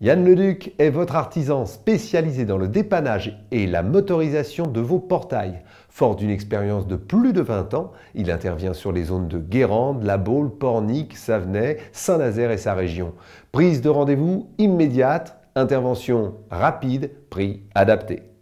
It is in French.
Yann Leduc est votre artisan spécialisé dans le dépannage et la motorisation de vos portails. Fort d'une expérience de plus de 20 ans, il intervient sur les zones de Guérande, La Baule, Pornic, Savenay, Saint-Nazaire et sa région. Prise de rendez-vous immédiate, intervention rapide, prix adapté.